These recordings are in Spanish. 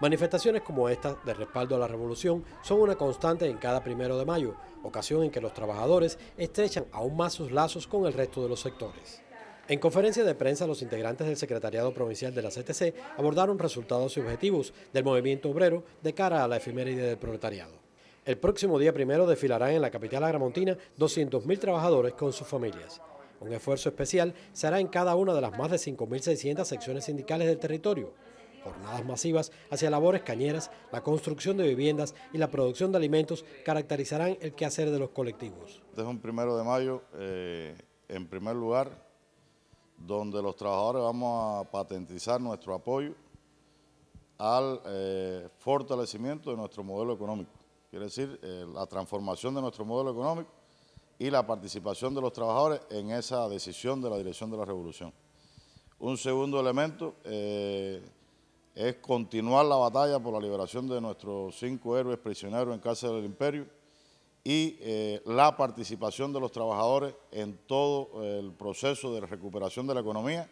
Manifestaciones como esta de respaldo a la revolución son una constante en cada primero de mayo, ocasión en que los trabajadores estrechan aún más sus lazos con el resto de los sectores. En conferencia de prensa, los integrantes del Secretariado Provincial de la CTC abordaron resultados y objetivos del movimiento obrero de cara a la efeméride del proletariado. El próximo día primero desfilarán en la capital agramontina 200.000 trabajadores con sus familias. Un esfuerzo especial será en cada una de las más de 5.600 secciones sindicales del territorio. Jornadas masivas hacia labores cañeras, la construcción de viviendas y la producción de alimentos caracterizarán el quehacer de los colectivos. Este es un primero de mayo, eh, en primer lugar, donde los trabajadores vamos a patentizar nuestro apoyo al eh, fortalecimiento de nuestro modelo económico. Quiere decir, eh, la transformación de nuestro modelo económico y la participación de los trabajadores en esa decisión de la dirección de la revolución. Un segundo elemento eh, es continuar la batalla por la liberación de nuestros cinco héroes prisioneros en cárcel del imperio y eh, la participación de los trabajadores en todo eh, el proceso de recuperación de la economía,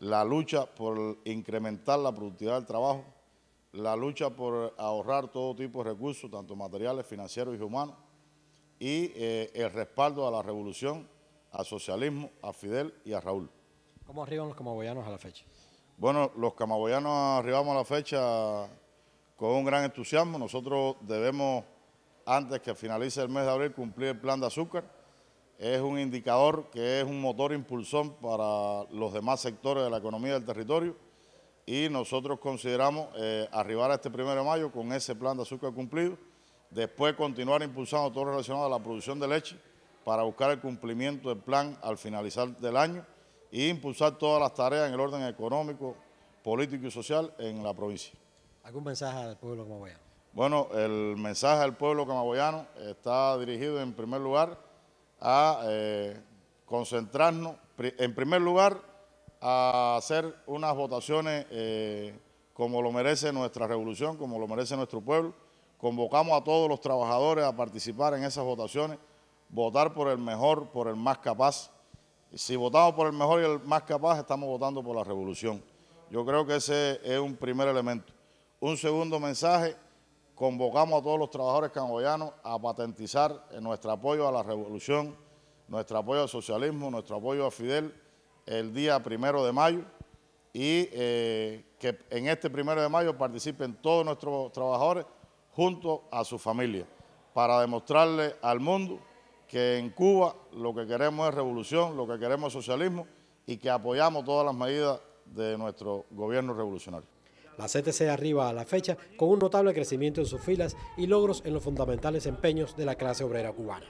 la lucha por incrementar la productividad del trabajo, la lucha por ahorrar todo tipo de recursos, tanto materiales, financieros y humanos, y eh, el respaldo a la revolución, al socialismo, a Fidel y a Raúl. ¿Cómo arriban los camaboyanos a la fecha? Bueno, los camaboyanos arribamos a la fecha con un gran entusiasmo. Nosotros debemos, antes que finalice el mes de abril, cumplir el plan de azúcar. Es un indicador que es un motor impulsón para los demás sectores de la economía del territorio y nosotros consideramos eh, arribar a este primero de mayo con ese plan de azúcar cumplido Después continuar impulsando todo relacionado a la producción de leche para buscar el cumplimiento del plan al finalizar del año e impulsar todas las tareas en el orden económico, político y social en la provincia. ¿Algún mensaje al pueblo camagüeyano? Bueno, el mensaje al pueblo camagüeyano está dirigido en primer lugar a eh, concentrarnos, en primer lugar a hacer unas votaciones eh, como lo merece nuestra revolución, como lo merece nuestro pueblo, Convocamos a todos los trabajadores a participar en esas votaciones, votar por el mejor, por el más capaz. si votamos por el mejor y el más capaz, estamos votando por la revolución. Yo creo que ese es un primer elemento. Un segundo mensaje, convocamos a todos los trabajadores camboyanos a patentizar nuestro apoyo a la revolución, nuestro apoyo al socialismo, nuestro apoyo a Fidel el día primero de mayo y eh, que en este primero de mayo participen todos nuestros trabajadores junto a su familia, para demostrarle al mundo que en Cuba lo que queremos es revolución, lo que queremos es socialismo y que apoyamos todas las medidas de nuestro gobierno revolucionario. La CTC arriba a la fecha con un notable crecimiento en sus filas y logros en los fundamentales empeños de la clase obrera cubana.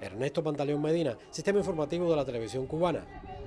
Ernesto Pantaleón Medina, Sistema Informativo de la Televisión Cubana.